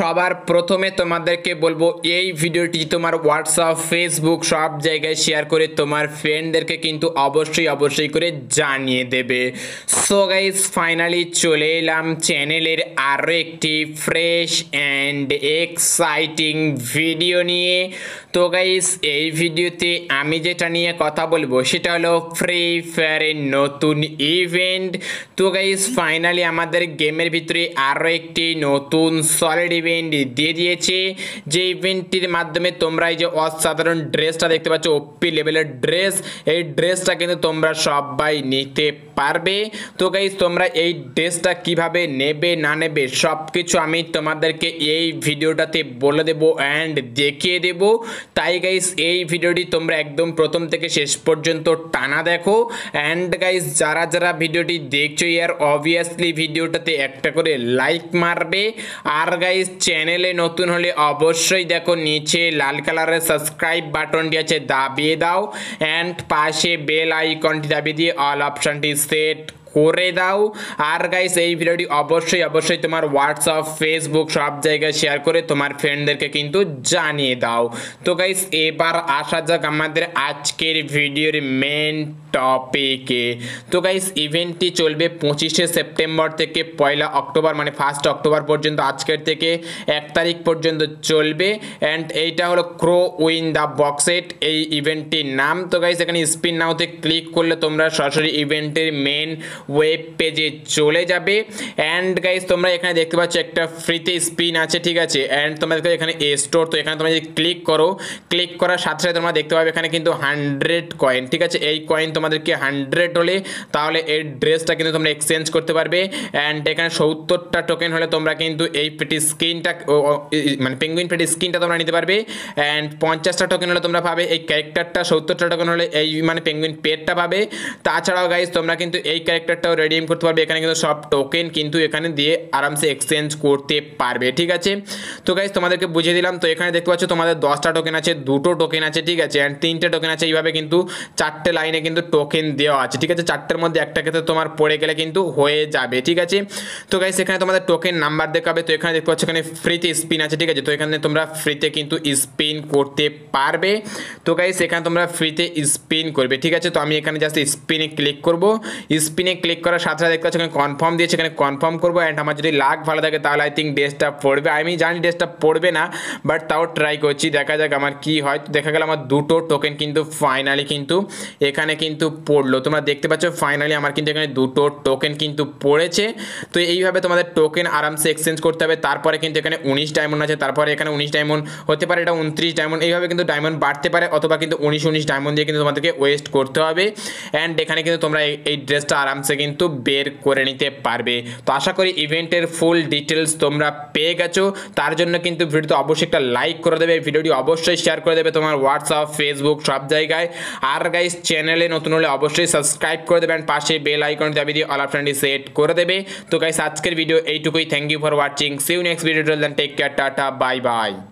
সবার প্রথমে তোমাদেরকে বলবো এই ভিডিওটি তোমার হোয়াটসঅ্যাপ ফেসবুক সব জায়গায় শেয়ার করে তোমার ফ্রেন্ডদেরকে কিন্তু অবশ্যই অবশ্যই করে জানিয়ে দেবে সো গাইজ ফাইনালি চলে এলাম চ্যানেলের আরও একটি ফ্রেশ অ্যান্ড এক্সাইটিং ভিডিও নিয়ে তো গাইজ এই ভিডিওতে আমি যেটা নিয়ে কথা বলবো সেটা হলো ফ্রি ফায়ারের নতুন ইভেন্ট তো গাইজ ফাইনালি আমাদের গেমের ভিতরে আরও একটি নতুন সলিড ইভেন্ট ইভেন্ট দিয়ে দিয়েছে যে ইভেন্টটির মাধ্যমে তোমরা এই যে অসাধারণ ড্রেসটা দেখতে পাচ্ছ ওপি লেভেলের ড্রেস এই ড্রেসটা কিন্তু তোমরা সবাই নিতে পারবে তো গাইজ তোমরা এই ড্রেসটা কিভাবে নেবে না নেবে সব কিছু আমি তোমাদেরকে এই ভিডিওটাতে বলে দেব অ্যান্ড দেখিয়ে দেব তাই গাইস এই ভিডিওটি তোমরা একদম প্রথম থেকে শেষ পর্যন্ত টানা দেখো অ্যান্ড গাইস যারা যারা ভিডিওটি দেখছো ইয়ার অবভিয়াসলি ভিডিওটাতে একটা করে লাইক মারবে আর গাইস চ্যানেলে নতুন হলে অবশ্যই দেখো নিচে লাল কালারের সাবস্ক্রাইব বাটনটি আছে দাবিয়ে দাও অ্যান্ড পাশে বেল আইকনটি দাবিয়ে দিয়ে অল অপশানটি সেট করে দাও আর গাইস এই ভিডিওটি অবশ্যই অবশ্যই তোমার হোয়াটসঅ্যাপ ফেসবুক সব জায়গায় শেয়ার করে তোমার ফ্রেন্ডদেরকে কিন্তু জানিয়ে দাও তো গাইস এবার আসা যাক আমাদের আজকের ভিডিওর মেন টপিকে তো গাইস ইভেন্টটি চলবে পঁচিশে সেপ্টেম্বর থেকে পয়লা অক্টোবর মানে ফার্স্ট অক্টোবর পর্যন্ত আজকের থেকে এক তারিখ পর্যন্ত চলবে অ্যান্ড এইটা হলো ক্রো উইন দ্য বক্সেট এই ইভেন্টটির নাম তো গাইস এখানে স্পিন নাওতে ক্লিক করলে তোমরা সরাসরি ইভেন্টের মেন ওয়েব পেজে চলে যাবে অ্যান্ড গাইজ তোমরা এখানে দেখতে পাচ্ছ একটা ফ্রিতে স্পিন আছে ঠিক আছে অ্যান্ড তোমরা দেখতে এখানে এ স্টোর তো এখানে তোমরা যদি ক্লিক করো ক্লিক করার সাথে সাথে তোমরা দেখতে পাবে এখানে কিন্তু হান্ড্রেড কয়েন ঠিক আছে এই কয়েন তোমাদেরকে হান্ড্রেড হলে তাহলে এই ড্রেসটা কিন্তু তোমরা এক্সচেঞ্জ করতে পারবে অ্যান্ড এখানে সত্তরটা টোকেন হলে তোমরা কিন্তু এই পেটি স্কিনটা মানে পেঙ্গুইন পেটি স্কিনটা তোমরা নিতে পারবে অ্যান্ড পঞ্চাশটা টোকেন হলে তোমরা পাবে এই ক্যারেক্টারটা সত্তরটা টোকেন হলে এই মানে পেঙ্গুইন পেটটা পাবে তাছাড়াও গাইজ তোমরা কিন্তু এই ক্যারেক্টার সেক্টরটাও রেডিম করতে পারবে এখানে কিন্তু সব টোকেন কিন্তু এখানে দিয়ে আরামসে এক্সচেঞ্জ করতে পারবে ঠিক আছে তো গাইজ তোমাদেরকে বুঝিয়ে দিলাম তো এখানে দেখতে পাচ্ছ তোমাদের দশটা টোকেন আছে দুটো টোকেন আছে ঠিক আছে অ্যান্ড তিনটে টোকেন আছে এইভাবে কিন্তু চারটে লাইনে কিন্তু টোকেন দেওয়া আছে ঠিক আছে চারটের মধ্যে একটা ক্ষেত্রে তোমার পড়ে গেলে কিন্তু হয়ে যাবে ঠিক আছে তো গাইজ এখানে তোমাদের টোকেন নাম্বার হবে তো এখানে দেখতে পাচ্ছ এখানে ফ্রিতে স্পিন আছে ঠিক আছে তো এখানে তোমরা ফ্রিতে কিন্তু স্পিন করতে পারবে তো গাইজ এখানে তোমরা ফ্রিতে স্পিন করবে ঠিক আছে তো আমি এখানে জাস্ট স্পিনে ক্লিক করব স্পিনে ক্লিক করার সাথে সাথে দেখতে পাচ্ছি এখানে কনফার্ম দিয়েছে এখানে কনফার্ম করবো অ্যান্ড আমার যদি লাক ভালো থাকে তাহলে আই থিঙ্ক ড্রেসটা পড়বে আমি জানি ড্রেসটা পড়বে না বাট তাও ট্রাই করছি দেখা যাক আমার কি হয় দেখা গেল আমার দুটো টোকেন কিন্তু ফাইনালি কিন্তু এখানে কিন্তু পড়লো তোমরা দেখতে পাচ্ছ ফাইনালি আমার কিন্তু এখানে দুটো টোকেন কিন্তু পড়েছে তো এইভাবে তোমাদের টোকেন আরামসে এক্সচেঞ্জ করতে হবে তারপরে কিন্তু এখানে উনিশ ডায়মন্ড আছে তারপরে এখানে উনিশ ডায়মন্ড হতে পারে এটা উনত্রিশ ডায়মন্ড এইভাবে কিন্তু ডায়মন্ড বাড়তে পারে অথবা কিন্তু উনিশ উনিশ ডায়মন্ড দিয়ে কিন্তু তোমাদেরকে ওয়েস্ট করতে হবে অ্যান্ড এখানে কিন্তু তোমরা এই ড্রেসটা আরামসে ক্লাসে কিন্তু বের করে নিতে পারবে তো আশা করি ইভেন্টের ফুল ডিটেলস তোমরা পেয়ে গেছো তার জন্য কিন্তু ভিডিওতে অবশ্যই একটা লাইক করে দেবে ভিডিওটি অবশ্যই শেয়ার করে দেবে তোমার হোয়াটসঅ্যাপ ফেসবুক সব জায়গায় আর গাইস চ্যানেলে নতুন হলে অবশ্যই সাবস্ক্রাইব করে দেবেন পাশে বেল আইকন দাবি দিয়ে অল অপশনটি সেট করে দেবে তো গাইস আজকের ভিডিও এইটুকুই thank you for watching see you next video take care টাটা বাই বাই